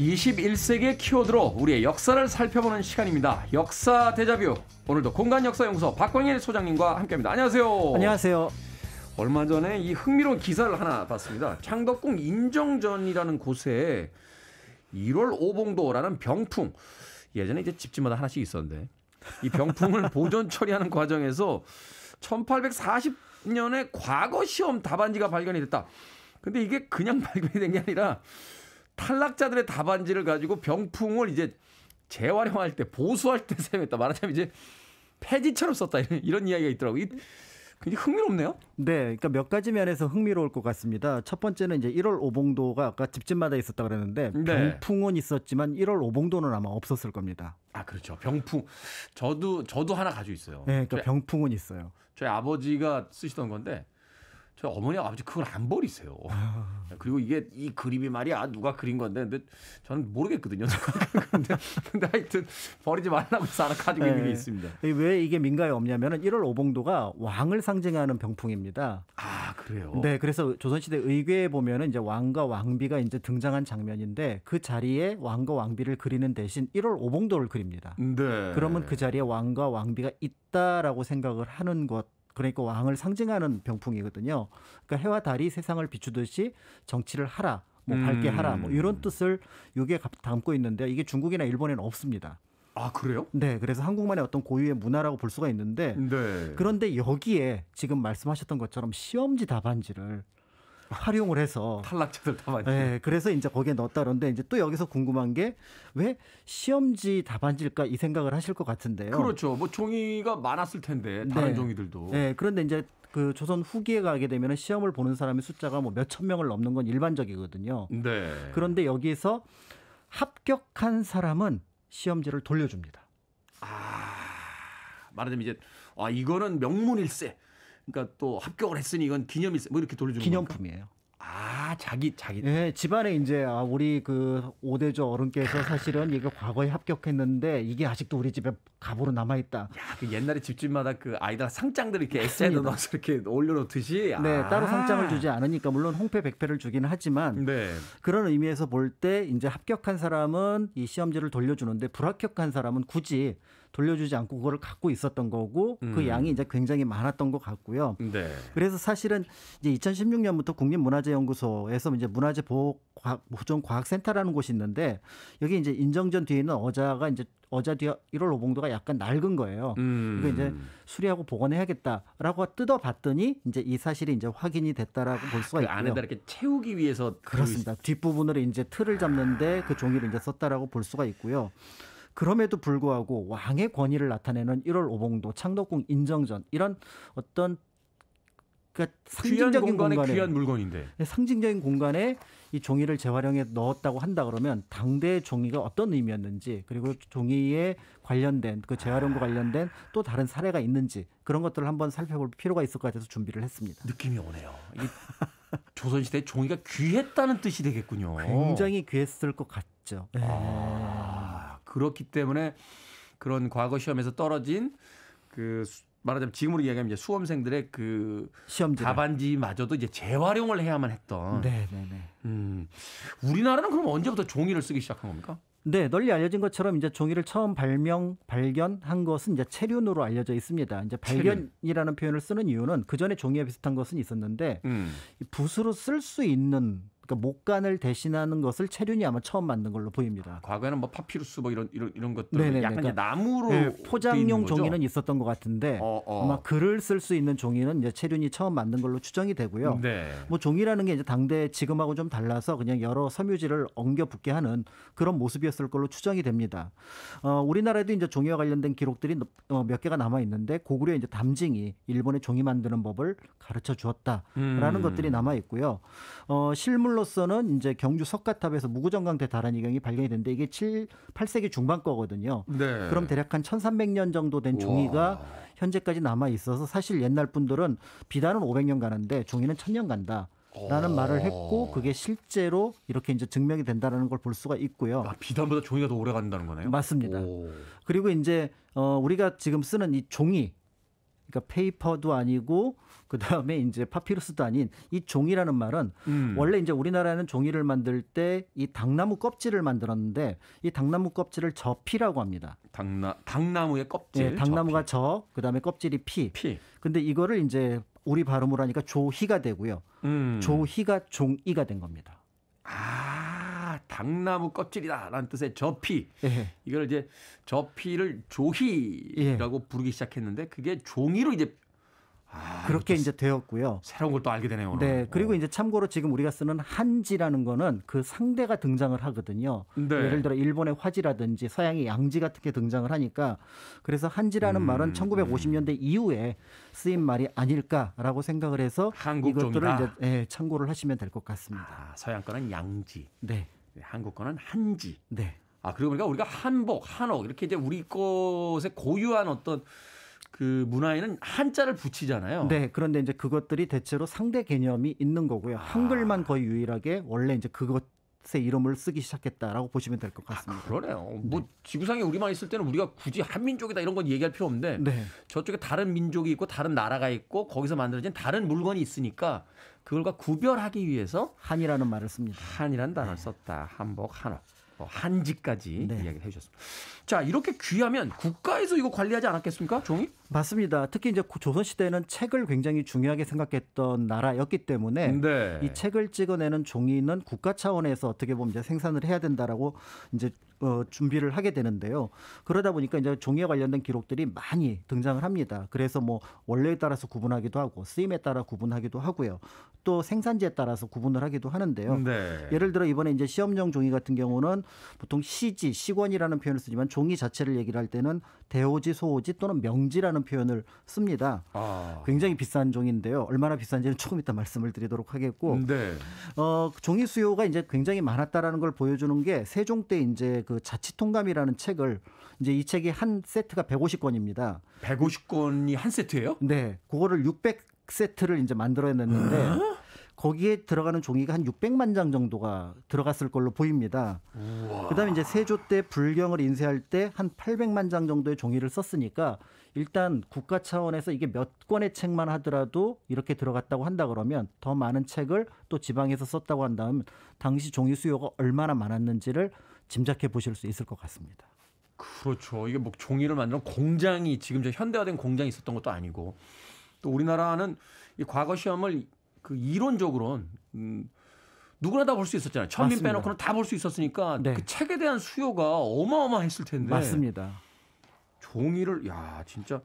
21세기의 키워드로 우리의 역사를 살펴보는 시간입니다. 역사 대자뷰. 오늘도 공간 역사 연구소 박광일 소장님과 함께합니다. 안녕하세요. 안녕하세요. 얼마 전에 이 흥미로운 기사를 하나 봤습니다. 창덕궁 인정전이라는 곳에 1월 5봉도라는 병풍 예전에 이제 집집마다 하나씩 있었는데 이 병풍을 보존 처리하는 과정에서 1840년에 과거 시험 답안지가 발견이 됐다. 근데 이게 그냥 발견이 된 게 아니라 탈락자들의 답안지를 가지고 병풍을 이제 재활용할 때 보수할 때 사용했다. 말하자면 이제 폐지처럼 썼다 이런, 이런 이야기가 있더라고요. 굉장히 흥미롭네요. 네, 그러니까 몇 가지 면에서 흥미로울 것 같습니다. 첫 번째는 이제 1월 오봉도가 아까 집집마다 있었다 그랬는데 네. 병풍은 있었지만 1월 오봉도는 아마 없었을 겁니다. 아 그렇죠. 병풍 저도 저도 하나 가지고 있어요. 네, 그러니까 병풍은 있어요. 저희 아버지가 쓰시던 건데 저 어머니 아버지 그걸 안 버리세요. 아. 그리고 이게 이 그림이 말이야 아, 누가 그린 건데 근데 저는 모르겠거든요. 근데, 근데 하여튼 버리지 말라고 해서 가지고 있는 게 네. 있습니다. 왜 이게 민가에 없냐면 1월 오봉도가 왕을 상징하는 병풍입니다. 아 그래요. 네, 그래서 조선시대 의궤에 보면 이제 왕과 왕비가 이제 등장한 장면인데 그 자리에 왕과 왕비를 그리는 대신 1월 오봉도를 그립니다. 네. 그러면 그 자리에 왕과 왕비가 있다라고 생각을 하는 것. 그러니까 왕을 상징하는 병풍이거든요. 그러니까 해와 달이 세상을 비추듯이 정치를 하라. 뭐 음. 밝게 하라. 뭐 이런 뜻을 여기에 담고 있는데 이게 중국이나 일본에는 없습니다. 아 그래요? 네, 그래서 한국만의 어떤 고유의 문화라고 볼 수가 있는데 네. 그런데 여기에 지금 말씀하셨던 것처럼 시험지 답안지를 활용을 해서 탈락자들 답안지. 네, 그래서 이제 거기에 넣었다 그런데 이제 또 여기서 궁금한 게 왜 시험지 답안지일까 이 생각을 하실 것 같은데요. 그렇죠. 뭐 종이가 많았을 텐데 다른 네. 종이들도. 네, 그런데 이제 그 조선 후기에 가게 되면 시험을 보는 사람의 숫자가 뭐 몇 천 명을 넘는 건 일반적이거든요. 네. 그런데 여기에서 합격한 사람은 시험지를 돌려줍니다. 아, 말하자면 이제 아 이거는 명문일세. 그러니까 또 합격을 했으니 이건 기념일세 뭐 이렇게 돌려주는 기념품이에요. 겁니 아, 자기, 자기. 네, 집안에 이제, 아, 우리 그, 오대조 어른께서 사실은 이거 과거에 합격했는데 이게 아직도 우리 집에 갑으로 남아있다. 야, 그 옛날에 집집마다 그 아이들 상장들 이렇게 액자에 넣어서 이렇게 올려놓듯이. 네, 아. 따로 상장을 주지 않으니까, 물론 홍패, 백패를 주기는 하지만. 네. 그런 의미에서 볼 때 이제 합격한 사람은 이 시험지를 돌려주는데 불합격한 사람은 굳이 돌려주지 않고 그거를 갖고 있었던 거고 그 음. 그 양이 이제 굉장히 많았던 것 같고요. 네. 그래서 사실은 이제 2016년부터 국립문화재연구소에서 이제 문화재 보호 과학, 보존 과학센터라는 곳이 있는데 여기 이제 인정전 뒤에 는 어자가 이제 어자 뒤 1월 오봉도가 약간 낡은 거예요. 음. 그 이제 수리하고 복원해야겠다라고 뜯어봤더니 이제 이 사실이 이제 확인이 됐다라고 볼 수가 그 있고요. 안에다 이렇게 채우기 위해서 그렇습니다. 뒷부분으로 이제 틀을 잡는데 그 종이를 이제 썼다라고 볼 수가 있고요. 그럼에도 불구하고 왕의 권위를 나타내는 1월 오봉도 창덕궁 인정전 이런 어떤 그러니까 상징적인 공간에, 공간에 귀한 물건인데 네, 상징적인 공간에 이 종이를 재활용해 넣었다고 한다 그러면 당대의 종이가 어떤 의미였는지 그리고 종이에 관련된 그 재활용과 아. 관련된 또 다른 사례가 있는지 그런 것들을 한번 살펴볼 필요가 있을 것 같아서 준비를 했습니다. 느낌이 오네요. 조선시대 종이가 귀했다는 뜻이 되겠군요. 굉장히 귀했을 것 같죠. 네. 아. 그렇기 때문에 그런 과거 시험에서 떨어진 그 말하자면 지금으로 이야기하면 이제 수험생들의 그시험지 답안지마저도 이제 재활용을 해야만 했던. 네, 네, 네. 음. 우리나라는 그럼 언제부터 종이를 쓰기 시작한 겁니까? 네, 널리 알려진 것처럼 이제 종이를 처음 발명 발견한 것은 이제 체륜으로 알려져 있습니다. 이제 발견이라는 표현을 쓰는 이유는 그 전에 종이와 비슷한 것은 있었는데 음. 붓으로 쓸 수 있는 그러니까 목간을 대신하는 것을 체륜이 아마 처음 만든 걸로 보입니다. 아, 과거에는 뭐 파피루스 뭐 이런 이런, 이런 것들 네네, 약간 그러니까, 나무로 네, 포장용 종이는 있었던 것 같은데 어, 어. 아마 글을 쓸 수 있는 종이는 이제 체륜이 처음 만든 걸로 추정이 되고요. 네. 뭐 종이라는 게 이제 당대 지금하고 좀 달라서 그냥 여러 섬유질을 엉겨 붙게 하는 그런 모습이었을 걸로 추정이 됩니다. 어, 우리나라에도 이제 종이와 관련된 기록들이 어, 몇 개가 남아 있는데 고구려 이제 담징이 일본의 종이 만드는 법을 가르쳐 주었다라는 음. 것들이 남아 있고요. 어, 실물로 이걸로써는 이제 경주 석가탑에서 무구정강대 다란이경이 발견이 됐는데 이게 7, 8세기 중반 거거든요. 네. 그럼 대략 한 1300년 정도 된 종이가 현재까지 남아 있어서 사실 옛날 분들은 비단은 500년 가는데 종이는 1000년 간다. 라는 말을 어. 했고 그게 실제로 이렇게 이제 증명이 된다는걸 볼 수가 있고요. 아, 비단보다 종이가 더 오래 간다는 거네요. 맞습니다. 오. 그리고 이제 어 우리가 지금 쓰는 이 종이 그러니까 페이퍼도 아니고 그 다음에 이제 파피루스도 아닌 이 종이라는 말은 음. 원래 이제 우리나라는 종이를 만들 때 이 당나무 껍질을 만들었는데 이 당나무 껍질을 저피라고 합니다. 당나 당나무의 껍질. 네, 당나무가 저, 저 그다음에 껍질이 피. 피. 근데 이거를 이제 우리 발음으로 하니까 조희가 되고요. 음. 조희가 종이가 된 겁니다. 아. 당나무 껍질이다라는 뜻의 저피. 예. 이걸 이제 저피를 조희라고 예. 부르기 시작했는데 그게 종이로 이제 아, 그렇게 이제 되었고요. 새로운 걸 또 알게 되네요. 네. 오늘. 네. 그리고 오. 어. 이제 참고로 지금 우리가 쓰는 한지라는 거는 그 상대가 등장을 하거든요. 네. 예를 들어 일본의 화지라든지 서양의 양지 같은 게 등장을 하니까 그래서 한지라는 음, 말은 1950년대 음. 이후에 쓰인 말이 아닐까라고 생각을 해서 이것들을 종이다. 이제 네, 참고를 하시면 될 것 같습니다. 아, 서양 거는 양지. 네. 한국 거는 한지. 네. 아 그리고 보니까 우리가 한복, 한옥 이렇게 이제 우리 것에 고유한 어떤 그 문화에는 한자를 붙이잖아요. 네. 그런데 이제 그것들이 대체로 상대 개념이 있는 거고요. 아. 한글만 거의 유일하게 원래 이제 그것 로의 이름을 쓰기 시작했다라고 보시면 될 것 같습니다. 아, 그러네요. 네. 뭐 네. 지구상에 우리만 있을 때는 우리가 굳이 한민족이다 이런 건 얘기할 필요 없는데 네. 저쪽에 다른 민족이 있고 다른 나라가 있고 거기서 만들어진 다른 물건이 있으니까 그걸과 구별하기 위해서 한이라는 말을 씁니다. 한이라는 단어를 네. 썼다. 한복, 한옥. 뭐 한지까지 네. 이야기를 해주셨습니다. 자 이렇게 귀하면 국가에서 이거 관리하지 않았겠습니까, 종이? 맞습니다. 특히 이제 조선 시대는 책을 굉장히 중요하게 생각했던 나라였기 때문에 네. 이 책을 찍어내는 종이는 국가 차원에서 어떻게 보면 이제 생산을 해야 된다라고 이제 어, 준비를 하게 되는데요. 그러다 보니까 이제 종이에 관련된 기록들이 많이 등장을 합니다. 그래서 뭐 원료에 따라서 구분하기도 하고 쓰임에 따라 구분하기도 하고요. 또 생산지에 따라서 구분을 하기도 하는데요. 네. 예를 들어 이번에 이제 시험용 종이 같은 경우는 보통 시지, 시권이라는 표현을 쓰지만 종이 자체를 얘기를 할 때는 대오지, 소오지 또는 명지라는 이라 표현을 씁니다. 아. 굉장히 비싼 종인데요. 얼마나 비싼지는 조금 이따 말씀을 드리도록 하겠고 네. 어, 종이 수요가 이제 굉장히 많았다라는 걸 보여주는 게 세종 때 이제 그 자치통감이라는 책을 이제 이 책이 한 세트가 150권입니다. 150권이 한 세트예요? 네. 그거를 600 세트를 이제 만들어냈는데 어? 거기에 들어가는 종이가 한 600만 장 정도가 들어갔을 걸로 보입니다. 우와. 그다음에 이제 세조 때 불경을 인쇄할 때 한 800만 장 정도의 종이를 썼으니까 일단 국가 차원에서 이게 몇 권의 책만 하더라도 이렇게 들어갔다고 한다 그러면 더 많은 책을 또 지방에서 썼다고 한다면 당시 종이 수요가 얼마나 많았는지를 짐작해 보실 수 있을 것 같습니다. 그렇죠. 이게 뭐 종이를 만드는 공장이 지금 저 현대화된 공장이 있었던 것도 아니고 또 우리나라는 이 과거 시험을 그이론적으론 음, 누구나 다 볼 수 있었잖아요. 천민 빼놓고는 다 볼 수 있었으니까 네. 그 책에 대한 수요가 어마어마했을 텐데. 맞습니다. 종이를 야 진짜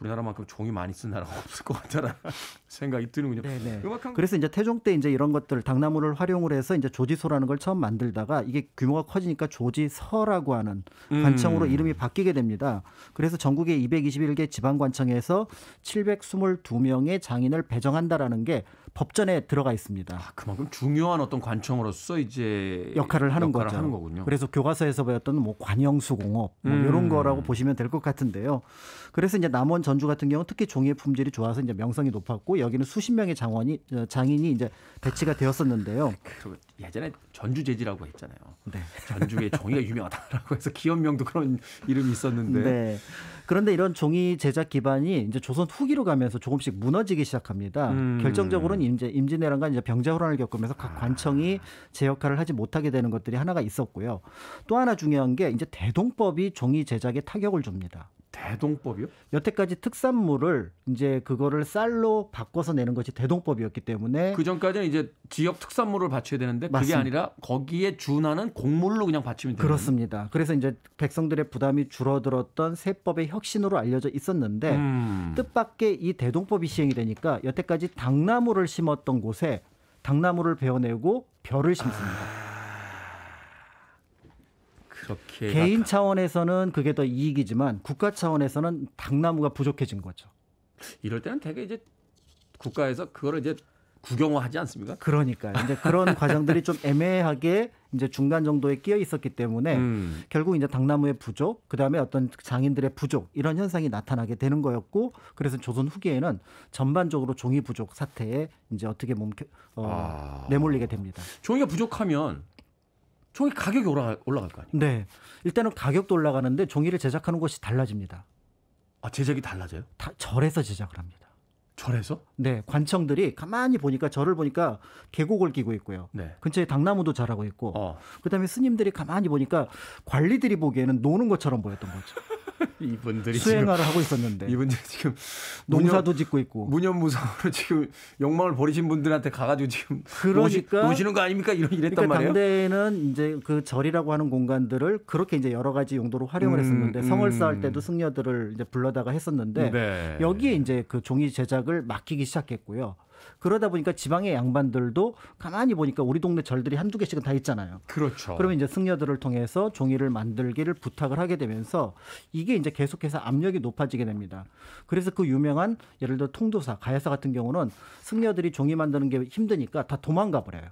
우리나라만큼 종이 많이 쓴 나라가 없을 것 같다라는 생각이 드는군요. 네네. 네. 그래서 이제 태종 때 이제 이런 것들 당나무를 활용을 해서 이제 조지소라는 걸 처음 만들다가 이게 규모가 커지니까 조지서라고 하는 음. 관청으로 음. 이름이 바뀌게 됩니다. 그래서 전국의 221개 지방 관청에서 722명의 장인을 배정한다라는 게 법전에 들어가 있습니다. 아, 그만큼 중요한 어떤 관청으로서 이제 역할을 하는 역할을 거죠. 하는 거군요. 그래서 교과서에서 배웠던 뭐 관영수 공업 뭐 음. 이런 거라고 보시면 될 것 같은데요. 그래서 이제 남원 전 전주 같은 경우 특히 종이의 품질이 좋아서 이제 명성이 높았고 여기는 수십 명의 장원이 어, 장인이 이제 배치가 되었었는데요. 그 예전에 전주 재지라고 했잖아요. 네. 전주의 종이가 유명하다라고 해서 기업명도 그런 이름이 있었는데. 네. 그런데 이런 종이 제작 기반이 이제 조선 후기로 가면서 조금씩 무너지기 시작합니다. 음. 결정적으로는 이제 임진왜란과 이제 병자호란을 겪으면서 각 아. 관청이 제 역할을 하지 못하게 되는 것들이 하나가 있었고요. 또 하나 중요한 게 이제 대동법이 종이 제작에 타격을 줍니다. 대동법이요? 여태까지 특산물을 이제 그거를 쌀로 바꿔서 내는 것이 대동법이었기 때문에 그 전까지는 이제 지역 특산물을 바쳐야 되는데 그게 맞습니다. 아니라 거기에 준하는 곡물로 그냥 바치면 되는 그렇습니다. 그래서 이제 백성들의 부담이 줄어들었던 세법의 혁신으로 알려져 있었는데 음. 뜻밖의 이 대동법이 시행이 되니까 여태까지 당나무를 심었던 곳에 당나무를 베어내고 벼를 심습니다. 아. 그렇게 개인 나타. 차원에서는 그게 더 이익이지만 국가 차원에서는 당나무가 부족해진 거죠. 이럴 때는 되게 이제 국가에서 그거 이제 국영화하지 않습니까? 그러니까 이제 그런 과정들이 좀 애매하게 이제 중간 정도에 끼어 있었기 때문에 음. 결국 이제 당나무의 부족, 그다음에 어떤 장인들의 부족 이런 현상이 나타나게 되는 거였고 그래서 조선 후기에는 전반적으로 종이 부족 사태에 이제 어떻게 몸 어, 아. 내몰리게 됩니다. 종이가 부족하면 종이 가격이 올라, 올라갈 거 아니에요? 네. 일단은 가격도 올라가는데 종이를 제작하는 곳이 달라집니다. 아, 제작이 달라져요? 다 절에서 제작을 합니다. 절에서? 네. 관청들이 가만히 보니까 절을 보니까 계곡을 끼고 있고요. 네. 근처에 당나무도 자라고 있고 어. 그다음에 스님들이 가만히 보니까 관리들이 보기에는 노는 것처럼 보였던 거죠. 이분들이 수행을 하고 있었는데 이분들이 지금 농사도 무념, 짓고 있고 무념무상으로 지금 욕망을 버리신 분들한테 가가지고 지금 그러니까 노시, 는거 아닙니까 이런 이랬단 그러니까 말이에요. 당대에는 이제 그 절이라고 하는 공간들을 그렇게 이제 여러 가지 용도로 활용을 음, 했었는데 음. 성을 음. 쌓을 때도 승려들을 이제 불러다가 했었는데 네. 여기에 이제 그 종이 제작을 맡기기 시작했고요. 그러다 보니까 지방의 양반들도 가만히 보니까 우리 동네 절들이 한두 개씩은 다 있잖아요. 그렇죠. 그러면 이제 승려들을 통해서 종이를 만들기를 부탁을 하게 되면서 이게 이제 계속해서 압력이 높아지게 됩니다. 그래서 그 유명한 예를 들어 통도사, 가야사 같은 경우는 승려들이 종이 만드는 게 힘드니까 다 도망가 버려요.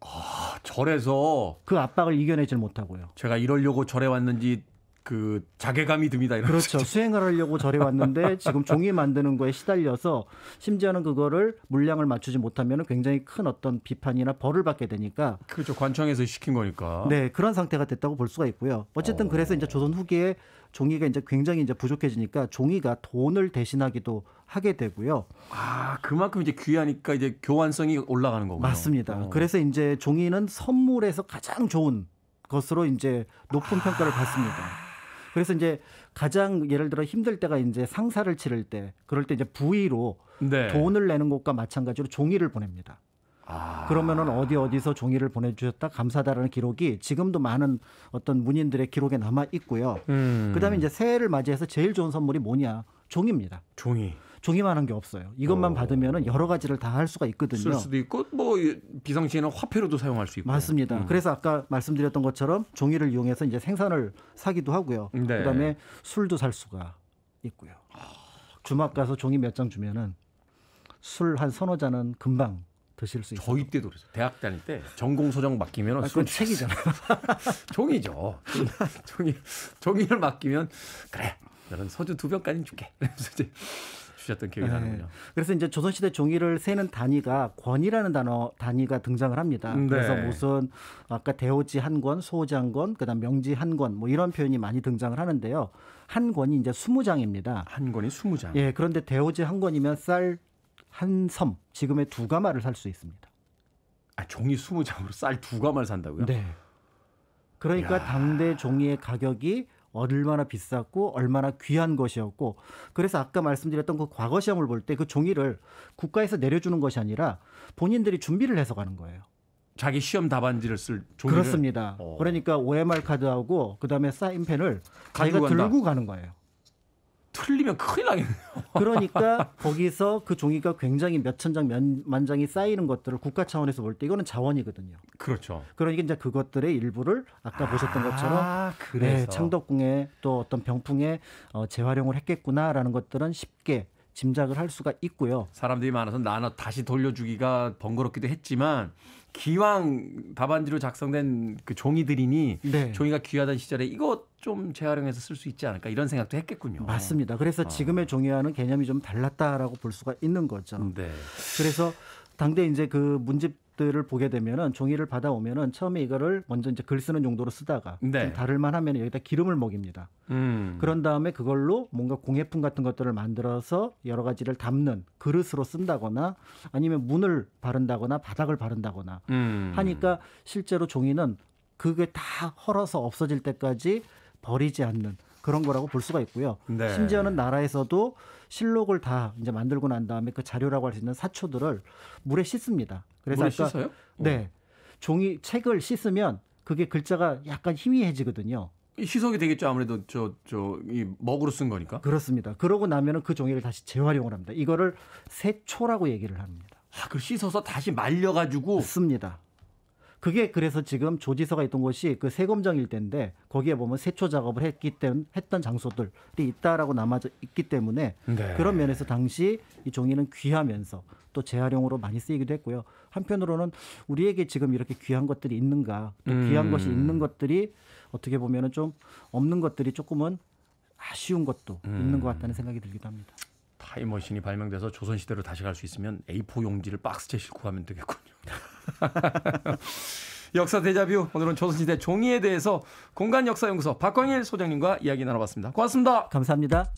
아, 절에서 그 압박을 이겨내질 못하고요. 제가 이러려고 절에 왔는지 그 자괴감이 듭니다. 이런 그렇죠. 진짜. 수행을 하려고 절에 왔는데 지금 종이 만드는 거에 시달려서 심지어는 그거를 물량을 맞추지 못하면 굉장히 큰 어떤 비판이나 벌을 받게 되니까 그렇죠. 관청에서 시킨 거니까. 네, 그런 상태가 됐다고 볼 수가 있고요. 어쨌든 어. 그래서 이제 조선 후기에 종이가 이제 굉장히 이제 부족해지니까 종이가 돈을 대신하기도 하게 되고요. 아, 그만큼 이제 귀하니까 이제 교환성이 올라가는 거군요. 맞습니다. 어. 그래서 이제 종이는 선물에서 가장 좋은 것으로 이제 높은 평가를 받습니다. 그래서 이제 가장 예를 들어 힘들 때가 이제 상사를 치를 때 그럴 때 이제 부위로 네. 돈을 내는 것과 마찬가지로 종이를 보냅니다. 아. 그러면은 어디 어디서 종이를 보내주셨다 감사다라는 하 기록이 지금도 많은 어떤 문인들의 기록에 남아 있고요. 음. 그다음에 이제 새해를 맞이해서 제일 좋은 선물이 뭐냐 종입니다. 종이. 종이만한 게 없어요. 이것만 어. 받으면 여러 가지를 다 할 수가 있거든요. 쓸 수도 있고 뭐 비상시에는 화폐로도 사용할 수 있고. 맞습니다. 음. 그래서 아까 말씀드렸던 것처럼 종이를 이용해서 이제 생선을 사기도 하고요. 네. 그다음에 술도 살 수가 있고요. 아, 주막 가서 종이 몇 장 주면은 술한 서너 잔은 금방 드실 수 있어요. 저희 때도 그랬어 대학 다닐 때 전공 소정 맡기면 아, 그건 책이잖아요. 종이죠. 종이 종이를 맡기면 그래. 나는 소주 두 병까지는 줄게. 주셨던 기억이 네. 나는군요. 그래서 이제 조선시대 종이를 세는 단위가 권이라는 단어 단위가 등장을 합니다. 음, 네. 그래서 무슨 아까 대오지 한 권, 소오지 권, 그다음 명지 한권뭐 이런 표현이 많이 등장을 하는데요. 한 권이 이제 스무 장입니다. 한 권이 스무 장. 예, 그런데 대오지 한 권이면 쌀 한 섬, 지금의 두 가마를 살 수 있습니다. 아, 종이 스무 장으로 쌀 두 가마를 산다고요? 네. 그러니까 야. 당대 종이의 가격이 얼마나 비쌌고 얼마나 귀한 것이었고 그래서 아까 말씀드렸던 그 과거 시험을 볼 때 그 종이를 국가에서 내려주는 것이 아니라 본인들이 준비를 해서 가는 거예요. 자기 시험 답안지를 쓸 종이를 그렇습니다. 오. 어. 그러니까 OMR 카드하고 그다음에 사인펜을 자기가 간다. 들고 가는 거예요. 틀리면 큰일 나겠네요. 그러니까 거기서 그 종이가 굉장히 몇 천 장, 몇 만 장이 쌓이는 것들을 국가 차원에서 볼 때 이거는 자원이거든요. 그렇죠. 그러니까 이제 그것들의 일부를 아까 보셨던 아, 것처럼 그래서. 네, 창덕궁에 또 어떤 병풍에 어, 재활용을 했겠구나라는 것들은 쉽게 짐작을 할 수가 있고요. 사람들이 많아서 나눠 다시 돌려주기가 번거롭기도 했지만 기왕 답안지로 작성된 그 종이들이니 네. 종이가 귀하던 시절에 이거 좀 재활용해서 쓸 수 있지 않을까 이런 생각도 했겠군요. 맞습니다. 그래서 아. 지금의 종이와는 개념이 좀 달랐다라고 볼 수가 있는 거죠. 네. 그래서 당대 이제 그 문집 것들을 보게 되면은 종이를 받아오면은 처음에 이거를 먼저 이제 글 쓰는 용도로 쓰다가 네. 다를만 하면 여기다 기름을 먹입니다. 음. 그런 다음에 그걸로 뭔가 공예품 같은 것들을 만들어서 여러 가지를 담는 그릇으로 쓴다거나 아니면 문을 바른다거나 바닥을 바른다거나 음. 하니까 실제로 종이는 그게 다 헐어서 없어질 때까지 버리지 않는 그런 거라고 볼 수가 있고요. 네. 심지어는 나라에서도 실록을 다 이제 만들고 난 다음에 그 자료라고 할 수 있는 사초들을 물에 씻습니다. 그래서 아까 씻어요? 네. 어. 종이 책을 씻으면 그게 글자가 약간 희미해지거든요. 희석이 되겠죠 아무래도 저 저 이 먹으로 쓴 거니까. 그렇습니다. 그러고 나면은 그 종이를 다시 재활용을 합니다. 이거를 세초라고 얘기를 합니다. 아, 그 씻어서 다시 말려가지고 씁니다. 그게 그래서 지금 조지서가 있던 곳이 그 세검정 일대인데 거기에 보면 세초 작업을 했기 때문 했던 장소들이 있다라고 남아 있기 때문에 네. 그런 면에서 당시 이 종이는 귀하면서 또 재활용으로 많이 쓰이기도 했고요. 한편으로는 우리에게 지금 이렇게 귀한 것들이 있는가 또 음. 귀한 것이 있는 것들이 어떻게 보면은 좀 없는 것들이 조금은 아쉬운 것도 음. 있는 것 같다는 생각이 들기도 합니다. 타임머신이 발명돼서 조선시대로 다시 갈 수 있으면 A4 용지를 박스째 싣고 가면 되겠군요. 역사 대자뷰 오늘은 조선시대 종이에 대해서 공간 역사 연구소 박광일 소장님과 이야기 나눠봤습니다. 고맙습니다. 감사합니다.